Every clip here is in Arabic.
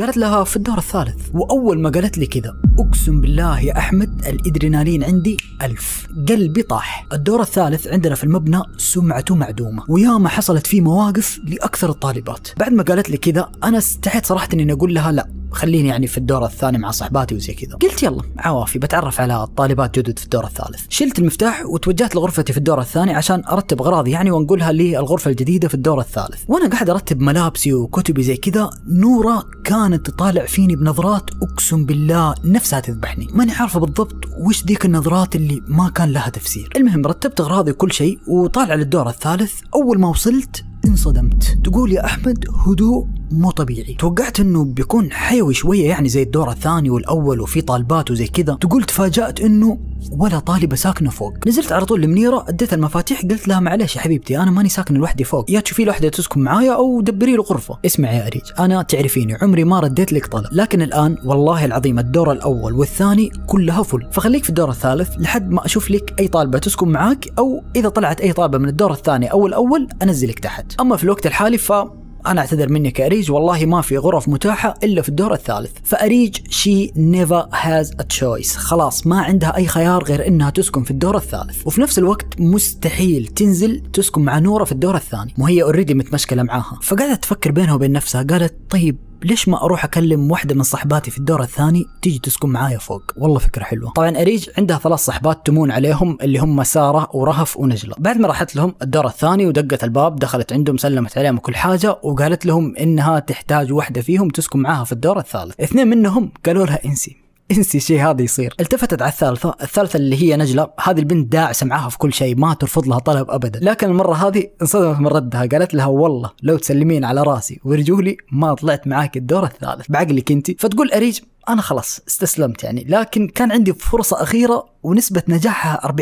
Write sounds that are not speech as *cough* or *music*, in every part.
قالت لها في الدور الثالث واول ما قالت لي كذا اقسم بالله يا احمد الادرينالين عندي ألف قلبي طاح الدور الثالث عندنا في المبنى سمعته معدومه وياما حصلت فيه مواقف لاكثر الطالبات بعد ما قالت لي كذا انا استحيت صراحه اني اقول لها لا خليني يعني في الدور الثاني مع صحباتي وزي كذا قلت يلا عوافي بتعرف على طالبات جدد في الدور الثالث شلت المفتاح وتوجهت لغرفتي في الدور الثاني عشان ارتب اغراضي يعني وانقلها للغرفه الجديده في الدور الثالث وانا قاعد ارتب ملابسي وكتبي زي كذا نوره كانت تطالع فيني بنظرات اقسم بالله نفسها تذبحني ماني عارفه بالضبط وش ذيك النظرات اللي ما كان لها تفسير المهم رتبت اغراضي وكل شيء وطالع للدور الثالث اول ما وصلت انصدمت تقول يا احمد هدوء مو طبيعي توقعت انه بيكون حيوي شويه يعني زي الدور الثاني والاول وفي طالبات وزي كذا تقول تفاجات انه ولا طالبه ساكنه فوق نزلت على طول لمنيره اديت المفاتيح قلت لها معلش يا حبيبتي انا ماني ساكنه لوحدي فوق يا تشوفي لوحده تسكن معايا او دبري له غرفه اسمعي يا اريج انا تعرفيني عمري ما رديت لك طلب لكن الان والله العظيم الدور الاول والثاني كلها فل فخليك في الدور الثالث لحد ما اشوف لك اي طالبه تسكن معاك او اذا طلعت اي طالبه من الدور الثاني او الاول انزلك تحت اما في الوقت الحالي ف انا اعتذر مني كاريج والله ما في غرف متاحه الا في الدور الثالث فاريج شي نيفر هاز ا تشويس خلاص ما عندها اي خيار غير انها تسكن في الدور الثالث وفي نفس الوقت مستحيل تنزل تسكن مع نوره في الدور الثاني وهي اوريدي متمشكله معاها فقعدت تفكر بينها وبين نفسها قالت طيب ليش ما اروح اكلم واحده من صاحباتي في الدور الثاني تيجي تسكن معايا فوق والله فكره حلوه طبعا اريج عندها ثلاث صحبات تمون عليهم اللي هم ساره ورهف ونجله بعد ما راحت لهم الدور الثاني ودقت الباب دخلت عندهم سلمت عليهم كل حاجه وقالت لهم انها تحتاج واحده فيهم تسكن معاها في الدور الثالث اثنين منهم قالوا لها انسي انسي شيء هذا يصير التفتت على الثالثه الثالثه اللي هي نجله هذه البنت داعسه معاها في كل شيء ما ترفض لها طلب ابدا لكن المره هذه انصدمت من ردها قالت لها والله لو تسلمين على راسي ورجولي ما طلعت معاك الدور الثالث بعقلك انت فتقول اريج انا خلاص استسلمت يعني لكن كان عندي فرصه اخيره ونسبه نجاحها 40%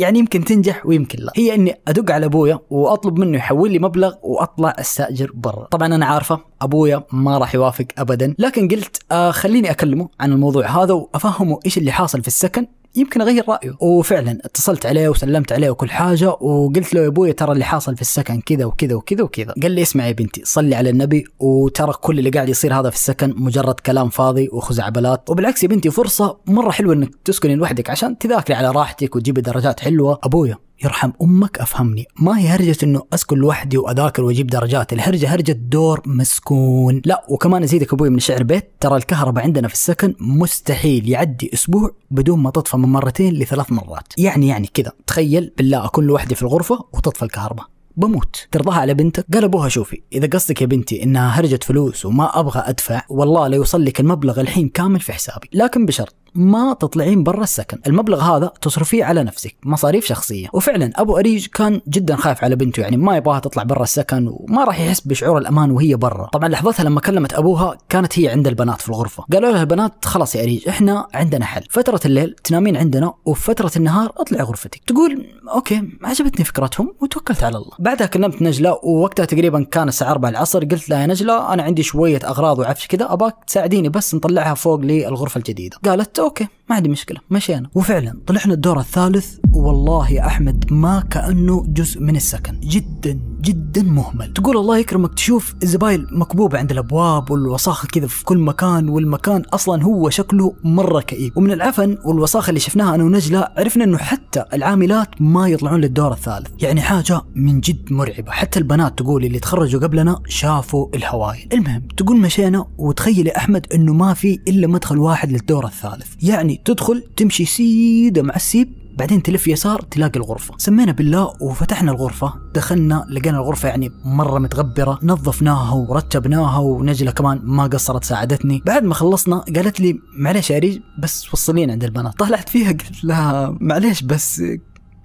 يعني يمكن تنجح ويمكن لا هي اني ادق على ابويا واطلب منه يحول لي مبلغ واطلع استاجر برا طبعا انا عارفه ابويا ما راح يوافق ابدا لكن قلت آه خليني اكلمه عن الموضوع هذا وافهمه ايش اللي حاصل في السكن يمكن اغير رايه أيوه. وفعلا اتصلت عليه وسلمت عليه وكل حاجه وقلت له يا ابوي ترى اللي حاصل في السكن كذا وكذا وكذا وكذا قال لي اسمع يا بنتي صلي على النبي وترى كل اللي قاعد يصير هذا في السكن مجرد كلام فاضي وخزعبلات وبالعكس يا بنتي فرصه مره حلوه انك تسكني لوحدك عشان تذاكري على راحتك وتجيبي درجات حلوه ابويا يرحم امك افهمني ما هي هرجه انه اسكن لوحدي واذاكر واجيب درجات الهرجه هرجه دور مسكون لا وكمان ازيدك ابوي من شعر بيت ترى الكهرباء عندنا في السكن مستحيل يعدي اسبوع بدون ما تطفى من مرتين لثلاث مرات يعني يعني كذا تخيل بالله اكون لوحدي في الغرفه وتطفى الكهرباء بموت ترضاها على بنتك قال ابوها شوفي اذا قصدك يا بنتي انها هرجه فلوس وما ابغى ادفع والله ليوصل لك المبلغ الحين كامل في حسابي لكن بشرط ما تطلعين برا السكن المبلغ هذا تصرفيه على نفسك مصاريف شخصيه وفعلا ابو اريج كان جدا خايف على بنته يعني ما يبغاها تطلع برا السكن وما راح يحس بشعور الامان وهي برا طبعا لحظتها لما كلمت ابوها كانت هي عند البنات في الغرفه قالوا لها البنات خلاص يا اريج احنا عندنا حل فتره الليل تنامين عندنا وفتره النهار اطلعي غرفتك تقول اوكي عجبتني فكرتهم وتوكلت على الله بعدها كلمت نجله ووقتها تقريبا كان الساعه 4 العصر قلت لها يا نجله انا عندي شويه اغراض وعفش كذا اباك تساعديني بس نطلعها فوق للغرفه الجديده قالت Åke. ما عندي مشكله مشينا وفعلا طلعنا الدور الثالث والله يا احمد ما كانه جزء من السكن جدا جدا مهمل تقول الله يكرمك تشوف الزبايل مكبوبه عند الابواب والوساخه كذا في كل مكان والمكان اصلا هو شكله مره كئيب ومن العفن والوساخه اللي شفناها انا ونجله عرفنا انه حتى العاملات ما يطلعون للدور الثالث يعني حاجه من جد مرعبه حتى البنات تقول اللي تخرجوا قبلنا شافوا الهوايل المهم تقول مشينا وتخيلي احمد انه ما في الا مدخل واحد للدور الثالث يعني يعني تدخل تمشي سيده مع السيب بعدين تلف يسار تلاقي الغرفة سمينا بالله وفتحنا الغرفة دخلنا لقينا الغرفة يعني مرة متغبرة نظفناها ورتبناها ونجلة كمان ما قصرت ساعدتني بعد ما خلصنا قالت لي معليش يا ريج بس وصلين عند البنات طلعت فيها قلت لها معليش بس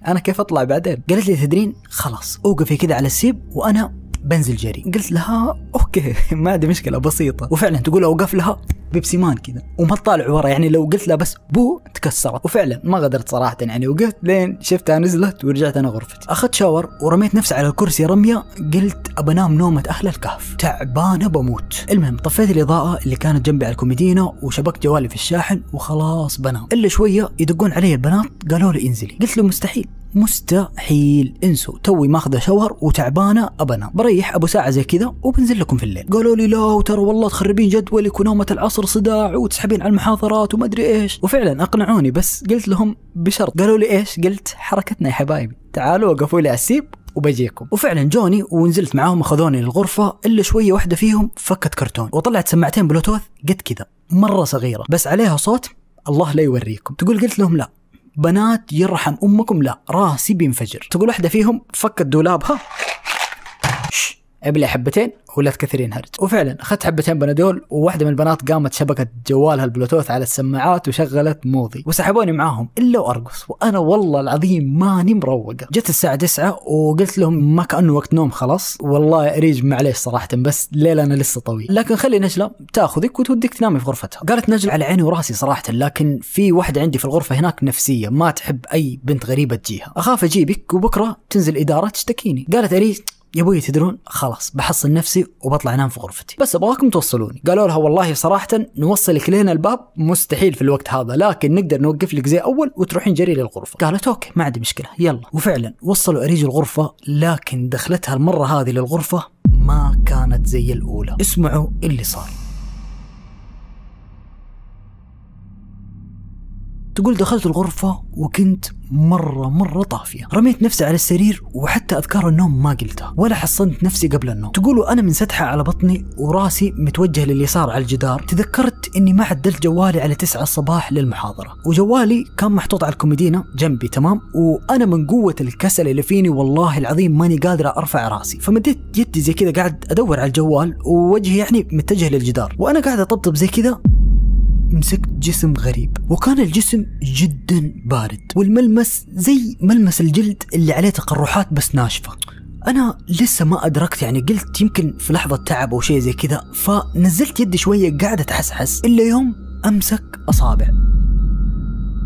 انا كيف اطلع بعدين قالت لي تدرين خلاص اوقفي كذا على السيب وانا بنزل جري قلت لها اوكي *laughs* ما عندي مشكله بسيطه وفعلا تقول اوقف لها بيبسي مان كذا وما تطالع ورا يعني لو قلت له بس بو تكسرت وفعلا ما غدرت صراحه يعني وقفت لين شفتها نزلت ورجعت انا غرفتي اخذت شاور ورميت نفسي على الكرسي رميه قلت ابنام نومه اهل الكهف تعبانه بموت المهم طفيت الاضاءه اللي كانت جنبي على الكوميدينا وشبكت جوالي في الشاحن وخلاص بنام الا شويه يدقون علي البنات قالوا لي انزلي قلت له مستحيل مستحيل انسوا توي ماخذه شاور وتعبانه ابنا بريح ابو ساعه زي كذا وبنزل لكم في الليل قالوا لي لا وترى والله تخربين جدولك ونومه العصر يصير صداع وتسحبين على المحاضرات وما ادري ايش وفعلا اقنعوني بس قلت لهم بشرط قالوا لي ايش قلت حركتنا يا حبايبي تعالوا وقفوا لي على السيب وبجيكم وفعلا جوني ونزلت معاهم اخذوني للغرفه الا شويه واحده فيهم فكت كرتون وطلعت سماعتين بلوتوث قد كذا مره صغيره بس عليها صوت الله لا يوريكم تقول قلت لهم لا بنات يرحم امكم لا راسي بينفجر تقول واحده فيهم فكت دولابها ابلع حبتين ولا تكثرين هرج وفعلا اخذت حبتين بنادول وواحده من البنات قامت شبكت جوالها البلوتوث على السماعات وشغلت موضي وسحبوني معاهم الا وارقص وانا والله العظيم ماني مروقه جت الساعه 9 وقلت لهم ما كانه وقت نوم خلاص والله اريج معليش صراحه بس الليل انا لسه طويل لكن خلي نجله تاخذك وتوديك تنامي في غرفتها قالت نجله على عيني وراسي صراحه لكن في واحده عندي في الغرفه هناك نفسيه ما تحب اي بنت غريبه تجيها اخاف اجيبك وبكره تنزل اداره تشتكيني قالت اريج يا ابوي تدرون خلاص بحصل نفسي وبطلع انام في غرفتي بس ابغاكم توصلوني قالوا لها والله صراحه نوصلك لين الباب مستحيل في الوقت هذا لكن نقدر نوقف لك زي اول وتروحين جري للغرفه قالت اوكي ما عندي مشكله يلا وفعلا وصلوا اريج الغرفه لكن دخلتها المره هذه للغرفه ما كانت زي الاولى اسمعوا اللي صار تقول دخلت الغرفة وكنت مرة مرة طافية رميت نفسي على السرير وحتى أذكار النوم ما قلتها ولا حصنت نفسي قبل النوم تقول وأنا منسدحة على بطني وراسي متوجه لليسار على الجدار تذكرت أني ما عدلت جوالي على 9 الصباح للمحاضرة وجوالي كان محطوط على الكوميدينا جنبي تمام وأنا من قوة الكسل اللي فيني والله العظيم ماني قادرة أرفع راسي فمديت يدي زي كذا قاعد أدور على الجوال ووجهي يعني متجه للجدار وأنا قاعد أطبطب زي كذا مسكت جسم غريب وكان الجسم جدا بارد والملمس زي ملمس الجلد اللي عليه تقرحات بس ناشفة أنا لسه ما أدركت يعني قلت يمكن في لحظة تعب أو شيء زي كذا فنزلت يدي شوية قاعدة أحسحس إلا يوم أمسك أصابع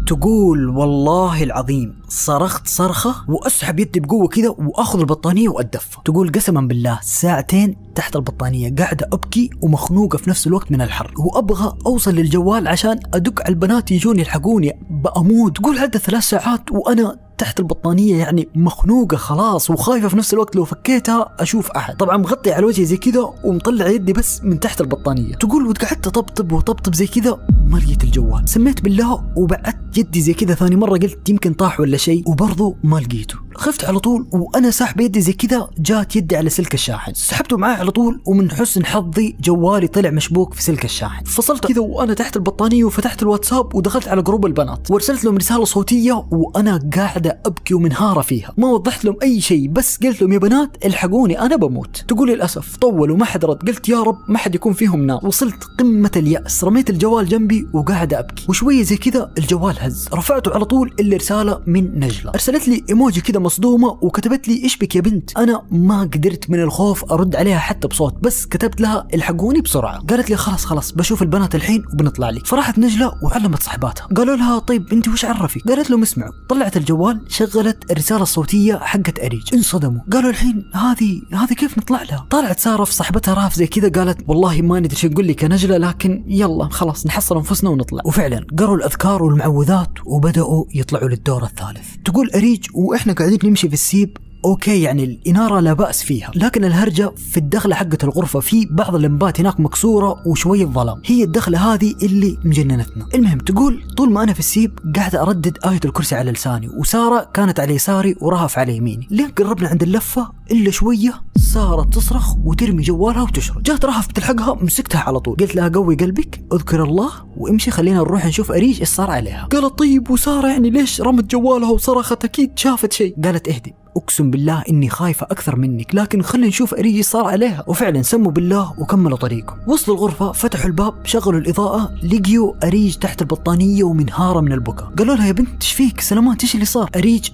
تقول والله العظيم صرخت صرخه واسحب يدي بقوه كذا واخذ البطانيه وأدفى تقول قسما بالله ساعتين تحت البطانيه قاعده ابكي ومخنوقه في نفس الوقت من الحر وابغى اوصل للجوال عشان ادق على البنات يجون يلحقوني باموت تقول عدى ثلاث ساعات وانا تحت البطانية يعني مخنوقة خلاص وخايفة في نفس الوقت لو فكيتها أشوف أحد طبعا مغطي على وجهي زي كذا ومطلع يدي بس من تحت البطانية تقول وقعدت أطبطب وطبطب زي كذا ما لقيت الجوال سميت بالله وبعدت يدي زي كذا ثاني مرة قلت يمكن طاح ولا شيء وبرضه ما لقيته خفت على طول وانا ساحب يدي زي كذا جات يدي على سلك الشاحن سحبته معاه على طول ومن حسن حظي جوالي طلع مشبوك في سلك الشاحن فصلت كذا وانا تحت البطانيه وفتحت الواتساب ودخلت على جروب البنات وارسلت لهم رساله صوتيه وانا قاعده ابكي ومنهاره فيها ما وضحت لهم اي شيء بس قلت لهم يا بنات الحقوني انا بموت تقول للاسف طول وما حد رد قلت يا رب ما حد يكون فيهم نار وصلت قمه الياس رميت الجوال جنبي وقاعده ابكي وشويه زي كذا الجوال هز رفعته على طول الا رساله من نجله ارسلت لي ايموجي كذا مصدومه وكتبت لي ايش بك يا بنت انا ما قدرت من الخوف ارد عليها حتى بصوت بس كتبت لها الحقوني بسرعه قالت لي خلاص خلاص بشوف البنات الحين وبنطلع لك فراحت نجله وعلمت صاحباتها قالوا لها طيب انت وش عرفك قالت لهم اسمعوا طلعت الجوال شغلت الرساله الصوتيه حقت اريج انصدموا قالوا الحين هذه هذه كيف نطلع لها طلعت ساره في صاحبتها راف زي كذا قالت والله ما ندري شو نقول لك يا نجله لكن يلا خلاص نحصل انفسنا ونطلع وفعلا قروا الاذكار والمعوذات وبداوا يطلعوا للدور الثالث تقول اريج واحنا قاعدين قاعدين نمشي في السيب اوكي يعني الاناره لا باس فيها لكن الهرجه في الدخله حقه الغرفه في بعض اللمبات هناك مكسوره وشويه ظلام هي الدخله هذه اللي مجننتنا المهم تقول طول ما انا في السيب قاعد اردد ايه الكرسي على لساني وساره كانت على يساري ورهف على يميني لين قربنا عند اللفه الا شويه صارت تصرخ وترمي جوالها وتشرد جات رهف بتلحقها مسكتها على طول قلت لها قوي قلبك اذكر الله وامشي خلينا نروح نشوف اريج ايش صار عليها قالت طيب وساره يعني ليش رمت جوالها وصرخت اكيد شافت شيء قالت اهدي اقسم بالله اني خايفه اكثر منك لكن خلينا نشوف اريج ايش صار عليها وفعلا سموا بالله وكملوا طريقهم وصلوا الغرفه فتحوا الباب شغلوا الاضاءه لقيوا اريج تحت البطانيه ومنهاره من البكاء قالوا لها يا بنت ايش فيك سلامات ايش اللي صار اريج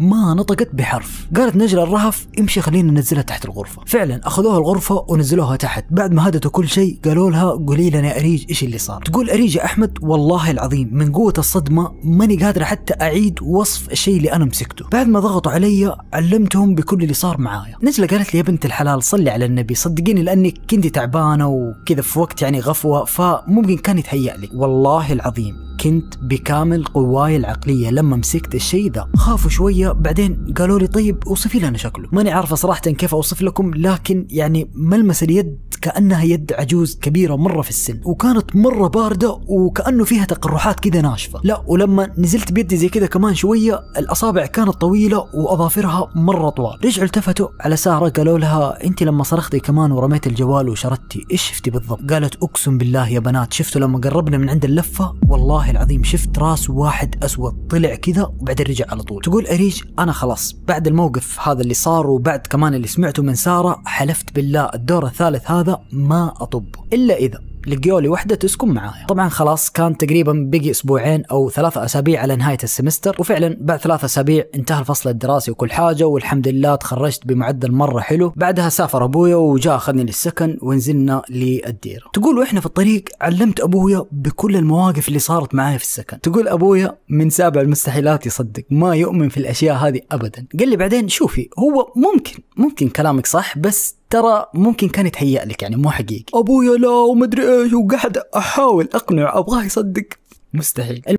ما نطقت بحرف قالت نجلة الرهف امشي خلينا ننزلها تحت الغرفة فعلا اخذوها الغرفة ونزلوها تحت بعد ما هدتوا كل شيء قالوا لها قولي لنا اريج ايش اللي صار تقول اريج يا احمد والله العظيم من قوة الصدمة ماني قادرة حتى اعيد وصف الشيء اللي انا مسكته بعد ما ضغطوا علي علمتهم بكل اللي صار معايا نجلة قالت لي يا بنت الحلال صلي على النبي صدقيني لانك كنت تعبانة وكذا في وقت يعني غفوة فممكن كان يتهيأ لي والله العظيم كنت بكامل قواي العقلية لما مسكت الشيء ذا خافوا شوية بعدين قالوا لي طيب اوصفي لنا شكله ماني عارفة صراحة كيف اوصف لكم لكن يعني ملمس اليد كأنها يد عجوز كبيرة مرة في السن وكانت مرة باردة وكأنه فيها تقرحات كذا ناشفة لا ولما نزلت بيدي زي كذا كمان شوية الأصابع كانت طويلة وأظافرها مرة طوال رجعوا التفتوا على سارة قالوا لها أنت لما صرختي كمان ورميت الجوال وشردتي إيش شفتي بالضبط قالت أقسم بالله يا بنات شفتوا لما قربنا من عند اللفة والله العظيم شفت راس واحد أسود طلع كذا وبعدين رجع على طول تقول أريج أنا خلاص بعد الموقف هذا اللي صار وبعد كمان اللي سمعته من سارة حلفت بالله الدور الثالث هذا ما أطبه إلا إذا لقيوا لي وحده تسكن معايا طبعا خلاص كان تقريبا بقي اسبوعين او ثلاثة اسابيع على نهايه السمستر وفعلا بعد ثلاثة اسابيع انتهى الفصل الدراسي وكل حاجه والحمد لله تخرجت بمعدل مره حلو بعدها سافر ابويا وجاء اخذني للسكن ونزلنا للديره تقول واحنا في الطريق علمت ابويا بكل المواقف اللي صارت معايا في السكن تقول ابويا من سابع المستحيلات يصدق ما يؤمن في الاشياء هذه ابدا قال لي بعدين شوفي هو ممكن ممكن كلامك صح بس ترى ممكن كان يتهيأ لك يعني مو حقيقي ابويا لا ومدري ايش وقعد احاول اقنع ابغاه يصدق مستحيل